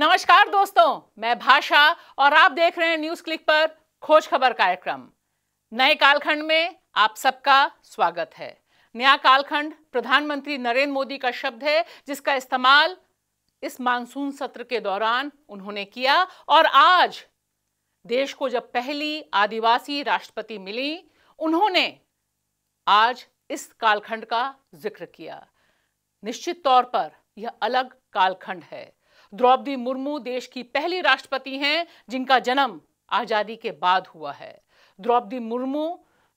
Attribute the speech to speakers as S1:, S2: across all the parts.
S1: नमस्कार दोस्तों मैं भाषा और आप देख रहे हैं न्यूज क्लिक पर खोज खबर कार्यक्रम नए कालखंड में आप सबका स्वागत है नया कालखंड प्रधानमंत्री नरेंद्र मोदी का शब्द है जिसका इस्तेमाल इस मानसून सत्र के दौरान उन्होंने किया और आज देश को जब पहली आदिवासी राष्ट्रपति मिली उन्होंने आज इस कालखंड का जिक्र किया निश्चित तौर पर यह अलग कालखंड है द्रौपदी मुर्मू देश की पहली राष्ट्रपति हैं जिनका जन्म आज़ादी के बाद हुआ है द्रौपदी मुर्मू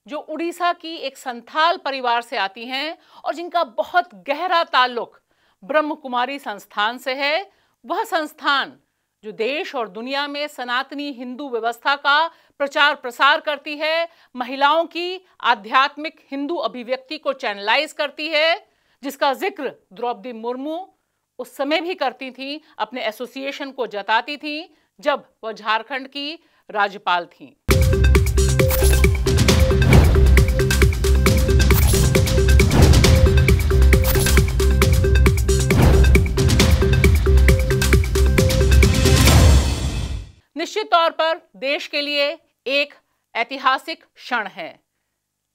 S1: जो उड़ीसा की एक संथाल परिवार से आती हैं और जिनका बहुत गहरा ताल्लुक ब्रह्म कुमारी संस्थान से है वह संस्थान जो देश और दुनिया में सनातनी हिंदू व्यवस्था का प्रचार प्रसार करती है महिलाओं की आध्यात्मिक हिंदू अभिव्यक्ति को चैनलाइज करती है जिसका जिक्र द्रौपदी मुर्मू उस समय भी करती थी अपने एसोसिएशन को जताती थी जब वह झारखंड की राज्यपाल थी निश्चित तौर पर देश के लिए एक ऐतिहासिक क्षण है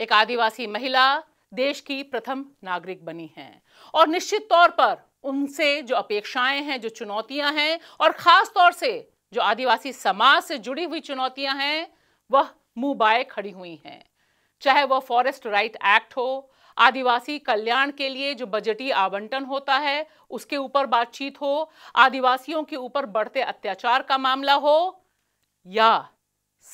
S1: एक आदिवासी महिला देश की प्रथम नागरिक बनी है और निश्चित तौर पर उनसे जो अपेक्षाएं हैं जो चुनौतियां हैं और ख़ास तौर से जो आदिवासी समाज से जुड़ी हुई चुनौतियां हैं वह मुंह बाए खड़ी हुई हैं चाहे वह फॉरेस्ट राइट एक्ट हो आदिवासी कल्याण के लिए जो बजटीय आवंटन होता है उसके ऊपर बातचीत हो आदिवासियों के ऊपर बढ़ते अत्याचार का मामला हो या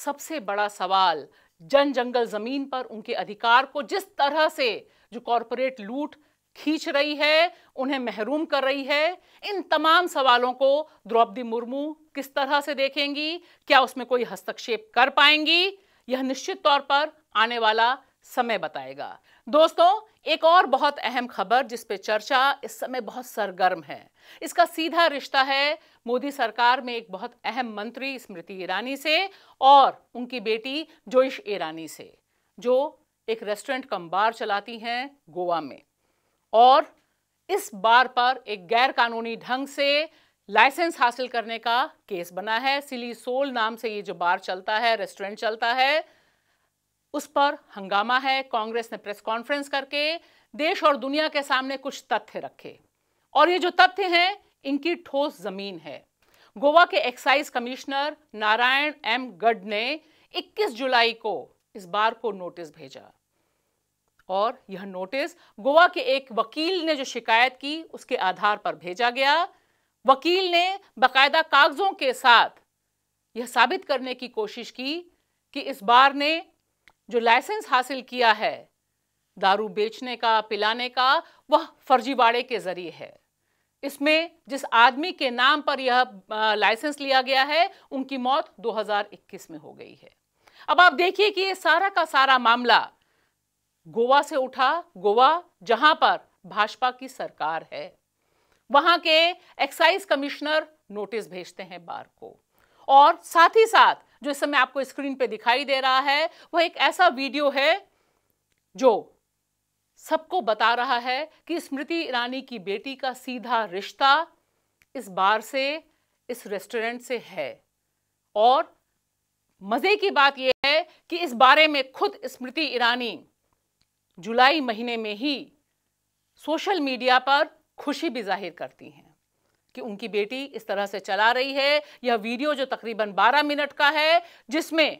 S1: सबसे बड़ा सवाल जन जंगल जमीन पर उनके अधिकार को जिस तरह से जो कॉरपोरेट लूट खींच रही है उन्हें महरूम कर रही है इन तमाम सवालों को द्रौपदी मुर्मू किस तरह से देखेंगी क्या उसमें कोई हस्तक्षेप कर पाएंगी यह निश्चित तौर पर आने वाला समय बताएगा दोस्तों एक और बहुत अहम खबर जिस पे चर्चा इस समय बहुत सरगर्म है इसका सीधा रिश्ता है मोदी सरकार में एक बहुत अहम मंत्री स्मृति ईरानी से और उनकी बेटी जोइश ईरानी से जो एक रेस्टोरेंट कम बार चलाती हैं गोवा में और इस बार पर एक गैरकानूनी ढंग से लाइसेंस हासिल करने का केस बना है सिली सोल नाम से ये जो बार चलता है रेस्टोरेंट चलता है उस पर हंगामा है कांग्रेस ने प्रेस कॉन्फ्रेंस करके देश और दुनिया के सामने कुछ तथ्य रखे और ये जो तथ्य हैं इनकी ठोस जमीन है गोवा के एक्साइज कमिश्नर नारायण एम गढ़ ने 21 जुलाई को इस बार को नोटिस भेजा और यह नोटिस गोवा के एक वकील ने जो शिकायत की उसके आधार पर भेजा गया वकील ने बकायदा कागजों के साथ यह साबित करने की कोशिश की कि इस बार ने जो लाइसेंस हासिल किया है दारू बेचने का पिलाने का वह फर्जीवाड़े के जरिए है इसमें जिस आदमी के नाम पर यह लाइसेंस लिया गया है उनकी मौत 2021 में हो गई है अब आप देखिए कि ये सारा का सारा मामला गोवा से उठा गोवा जहां पर भाजपा की सरकार है वहां के एक्साइज कमिश्नर नोटिस भेजते हैं बार को और साथ ही साथ जो इस समय आपको स्क्रीन पे दिखाई दे रहा है वह एक ऐसा वीडियो है जो सबको बता रहा है कि स्मृति ईरानी की बेटी का सीधा रिश्ता इस बार से इस रेस्टोरेंट से है और मज़े की बात यह है कि इस बारे में खुद स्मृति ईरानी जुलाई महीने में ही सोशल मीडिया पर खुशी भी जाहिर करती हैं कि उनकी बेटी इस तरह से चला रही है यह वीडियो जो तकरीबन 12 मिनट का है जिसमें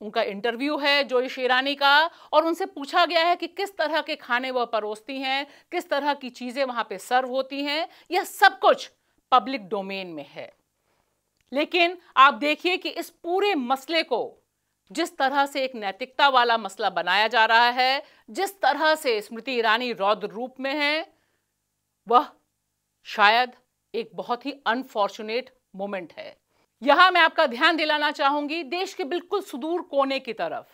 S1: उनका इंटरव्यू है जोश ईरानी का और उनसे पूछा गया है कि किस तरह के खाने वह परोसती हैं किस तरह की चीज़ें वहाँ पे सर्व होती हैं यह सब कुछ पब्लिक डोमेन में है लेकिन आप देखिए कि इस पूरे मसले को जिस तरह से एक नैतिकता वाला मसला बनाया जा रहा है जिस तरह से स्मृति ईरानी रौद्र रूप में है वह शायद एक बहुत ही अनफॉर्चुनेट मोमेंट है यहां मैं आपका ध्यान दिलाना चाहूंगी देश के बिल्कुल सुदूर कोने की तरफ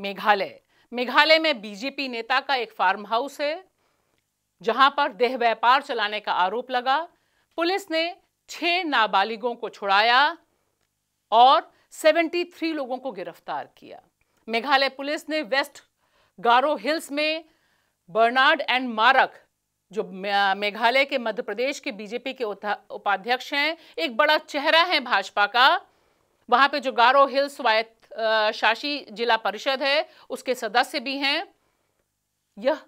S1: मेघालय मेघालय में बीजेपी नेता का एक फार्म हाउस है जहां पर देह व्यापार चलाने का आरोप लगा पुलिस ने छह नाबालिगों को छुड़ाया और 73 लोगों को गिरफ्तार किया मेघालय पुलिस ने वेस्ट गारो हिल्स में बर्नार्ड एंड मारक जो मेघालय के मध्य प्रदेश के बीजेपी के उपाध्यक्ष हैं एक बड़ा चेहरा है भाजपा का वहां पे जो गारो हिल्स स्वायत्त शासी जिला परिषद है उसके सदस्य भी हैं यह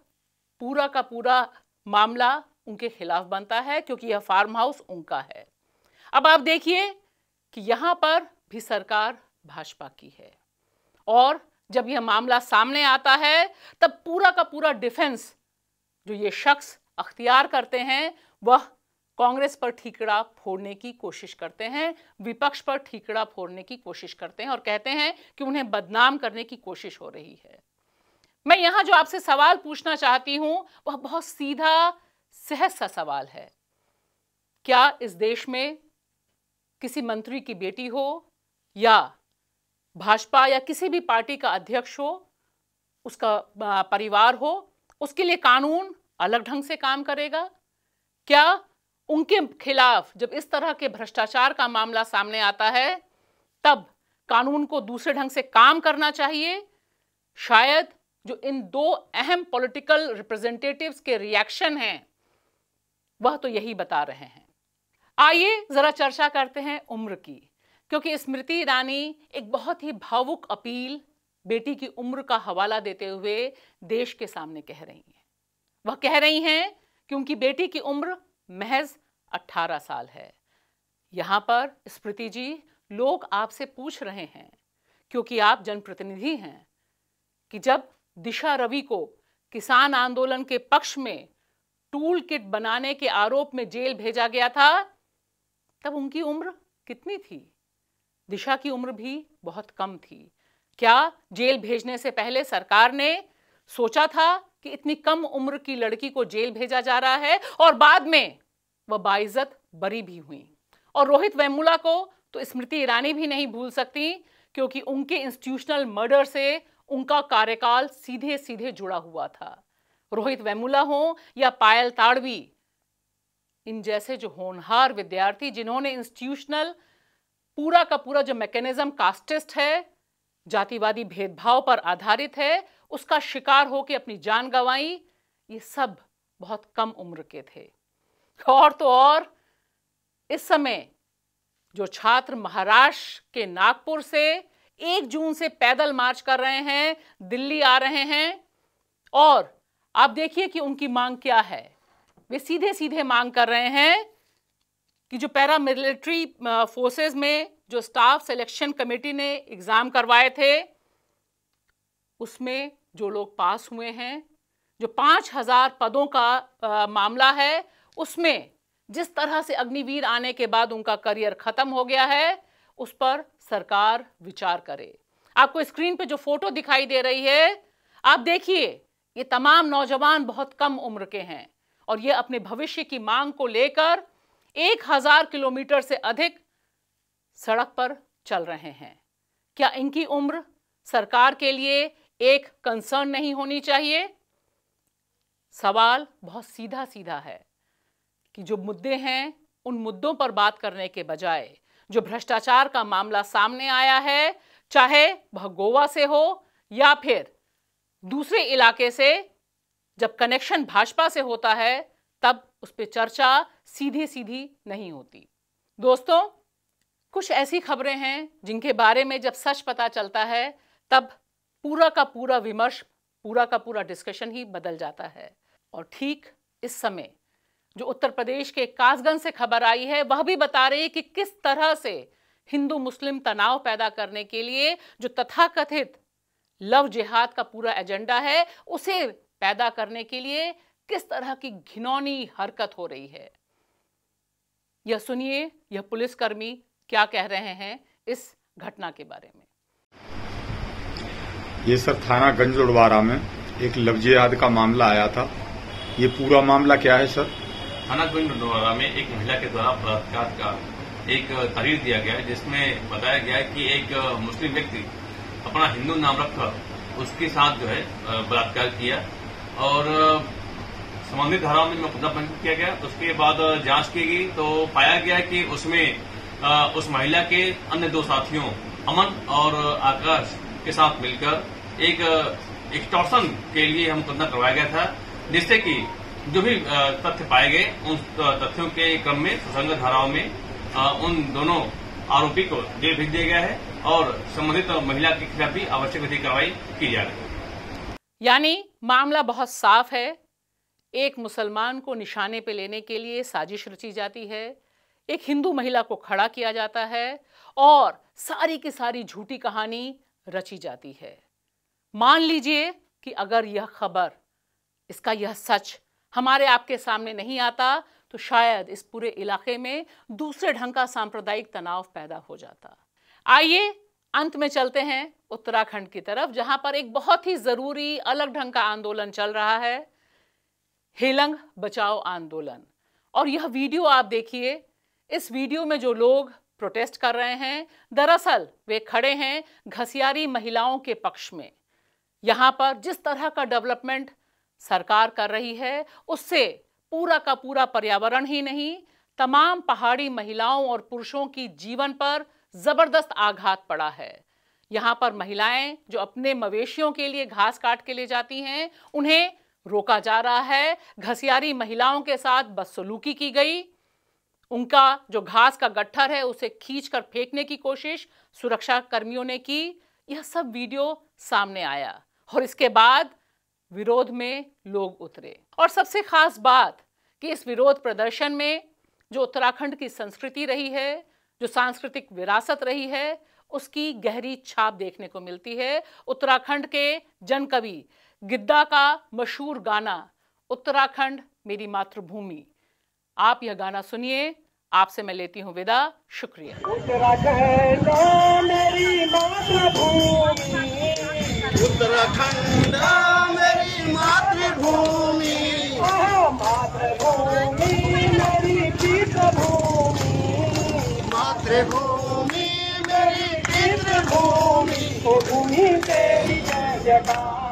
S1: पूरा का पूरा मामला उनके खिलाफ बनता है क्योंकि यह फार्म हाउस उनका है अब आप देखिए कि यहां पर भी सरकार भाजपा की है और जब यह मामला सामने आता है तब पूरा का पूरा डिफेंस जो ये शख्स अख्तियार करते हैं वह कांग्रेस पर ठीकड़ा फोड़ने की कोशिश करते हैं विपक्ष पर ठीकड़ा फोड़ने की कोशिश करते हैं और कहते हैं कि उन्हें बदनाम करने की कोशिश हो रही है मैं यहां जो आपसे सवाल पूछना चाहती हूं वह बहुत सीधा सहज सा सवाल है क्या इस देश में किसी मंत्री की बेटी हो या भाजपा या किसी भी पार्टी का अध्यक्ष हो उसका परिवार हो उसके लिए कानून अलग ढंग से काम करेगा क्या उनके खिलाफ जब इस तरह के भ्रष्टाचार का मामला सामने आता है तब कानून को दूसरे ढंग से काम करना चाहिए शायद जो इन दो अहम पॉलिटिकल रिप्रेजेंटेटिव्स के रिएक्शन हैं वह तो यही बता रहे हैं आइए जरा चर्चा करते हैं उम्र की क्योंकि स्मृति ईरानी एक बहुत ही भावुक अपील बेटी की उम्र का हवाला देते हुए देश के सामने कह रही हैं वह कह रही हैं कि उनकी बेटी की उम्र महज 18 साल है यहाँ पर स्मृति जी लोग आपसे पूछ रहे हैं क्योंकि आप जनप्रतिनिधि हैं कि जब दिशा रवि को किसान आंदोलन के पक्ष में टूल किट बनाने के आरोप में जेल भेजा गया था तब उनकी उम्र कितनी थी दिशा की उम्र भी बहुत कम थी क्या जेल भेजने से पहले सरकार ने सोचा था कि इतनी कम उम्र की लड़की को जेल भेजा जा रहा है और बाद में वह बाइज्जत बरी भी हुई और रोहित वेमुला को तो स्मृति ईरानी भी नहीं भूल सकती क्योंकि उनके इंस्टीट्यूशनल मर्डर से उनका कार्यकाल सीधे सीधे जुड़ा हुआ था रोहित वेमुला हो या पायल ताड़वी इन जैसे जो होनहार विद्यार्थी जिन्होंने इंस्टीट्यूशनल पूरा का पूरा जो मैकेनिज्म कास्टिस्ट है जातिवादी भेदभाव पर आधारित है उसका शिकार होकर अपनी जान गंवाई ये सब बहुत कम उम्र के थे और तो और इस समय जो छात्र महाराष्ट्र के नागपुर से एक जून से पैदल मार्च कर रहे हैं दिल्ली आ रहे हैं और आप देखिए कि उनकी मांग क्या है वे सीधे सीधे मांग कर रहे हैं कि जो पैरामिलिट्री फोर्सेस uh, में जो स्टाफ सिलेक्शन कमेटी ने एग्ज़ाम करवाए थे उसमें जो लोग पास हुए हैं जो पाँच हज़ार पदों का आ, uh, मामला है उसमें जिस तरह से अग्निवीर आने के बाद उनका करियर ख़त्म हो गया है उस पर सरकार विचार करे आपको स्क्रीन पे जो फ़ोटो दिखाई दे रही है आप देखिए ये तमाम नौजवान बहुत कम उम्र के हैं और ये अपने भविष्य की मांग को लेकर एक हजार किलोमीटर से अधिक सड़क पर चल रहे हैं क्या इनकी उम्र सरकार के लिए एक कंसर्न नहीं होनी चाहिए सवाल बहुत सीधा सीधा है कि जो मुद्दे हैं उन मुद्दों पर बात करने के बजाय जो भ्रष्टाचार का मामला सामने आया है चाहे वह गोवा से हो या फिर दूसरे इलाके से जब कनेक्शन भाजपा से होता है तब उस पर चर्चा सीधी सीधी नहीं होती दोस्तों कुछ ऐसी खबरें हैं जिनके बारे में जब सच पता चलता है तब पूरा का पूरा विमर्श पूरा का पूरा डिस्कशन ही बदल जाता है और ठीक इस समय जो उत्तर प्रदेश के कासगंज से खबर आई है वह भी बता रही है कि किस तरह से हिंदू मुस्लिम तनाव पैदा करने के लिए जो तथाकथित लव जिहाद का पूरा एजेंडा है उसे पैदा करने के लिए किस तरह की घिनौनी हरकत हो रही है यह सुनिए यह पुलिसकर्मी क्या कह रहे हैं इस घटना के बारे में ये सर थाना गंजोड़वारा में एक लफ्जियाद का मामला आया था ये पूरा मामला क्या है सर थाना गंजोड़वारा में एक महिला के द्वारा बलात्कार का एक तहरीर दिया गया है जिसमें बताया गया है कि एक मुस्लिम व्यक्ति अपना हिंदू नाम रखकर उसके साथ जो है बलात्कार किया और संबंधित धाराओं में मुकदमा पंजीकृत किया गया उसके बाद जांच की गई तो पाया गया कि उसमें उस महिला के अन्य दो साथियों अमन और आकाश के साथ मिलकर एक एक्सटॉर्सन के लिए हम मुकदमा करवाया गया था जिससे कि जो भी तथ्य पाए गए उन तथ्यों के क्रम में सुसंगत धाराओं में उन दोनों आरोपी को जेल भेज दिया गया है और संबंधित महिला के खिलाफ भी आवश्यक विधि कार्रवाई की जा रही है यानी मामला बहुत साफ है एक मुसलमान को निशाने पे लेने के लिए साजिश रची जाती है एक हिंदू महिला को खड़ा किया जाता है और सारी की सारी झूठी कहानी रची जाती है मान लीजिए कि अगर यह खबर इसका यह सच हमारे आपके सामने नहीं आता तो शायद इस पूरे इलाके में दूसरे ढंग का सांप्रदायिक तनाव पैदा हो जाता आइए अंत में चलते हैं उत्तराखंड की तरफ जहां पर एक बहुत ही ज़रूरी अलग ढंग का आंदोलन चल रहा है हेलंग बचाओ आंदोलन और यह वीडियो आप देखिए इस वीडियो में जो लोग प्रोटेस्ट कर रहे हैं दरअसल वे खड़े हैं घसियारी महिलाओं के पक्ष में यहां पर जिस तरह का डेवलपमेंट सरकार कर रही है उससे पूरा का पूरा पर्यावरण ही नहीं तमाम पहाड़ी महिलाओं और पुरुषों की जीवन पर ज़बरदस्त आघात पड़ा है यहां पर महिलाएं जो अपने मवेशियों के लिए घास काट के ले जाती हैं उन्हें रोका जा रहा है घसियारी महिलाओं के साथ बदसलूकी की गई उनका जो घास का गट्ठर है उसे खींचकर फेंकने की कोशिश सुरक्षा कर्मियों ने की यह सब वीडियो सामने आया और इसके बाद विरोध में लोग उतरे और सबसे खास बात कि इस विरोध प्रदर्शन में जो उत्तराखंड की संस्कृति रही है जो सांस्कृतिक विरासत रही है उसकी गहरी छाप देखने को मिलती है उत्तराखंड के जनकवि गिद्दा का मशहूर गाना उत्तराखंड मेरी मातृभूमि आप यह गाना सुनिए आपसे मैं लेती हूँ विदा शुक्रिया उत्तराखंड मेरी मातृभूमि उत्तराखंड मेरी मातृभूमि मातृभूमि मेरी मातृभूमि मेरी तो भूमि तेरी जय जयकार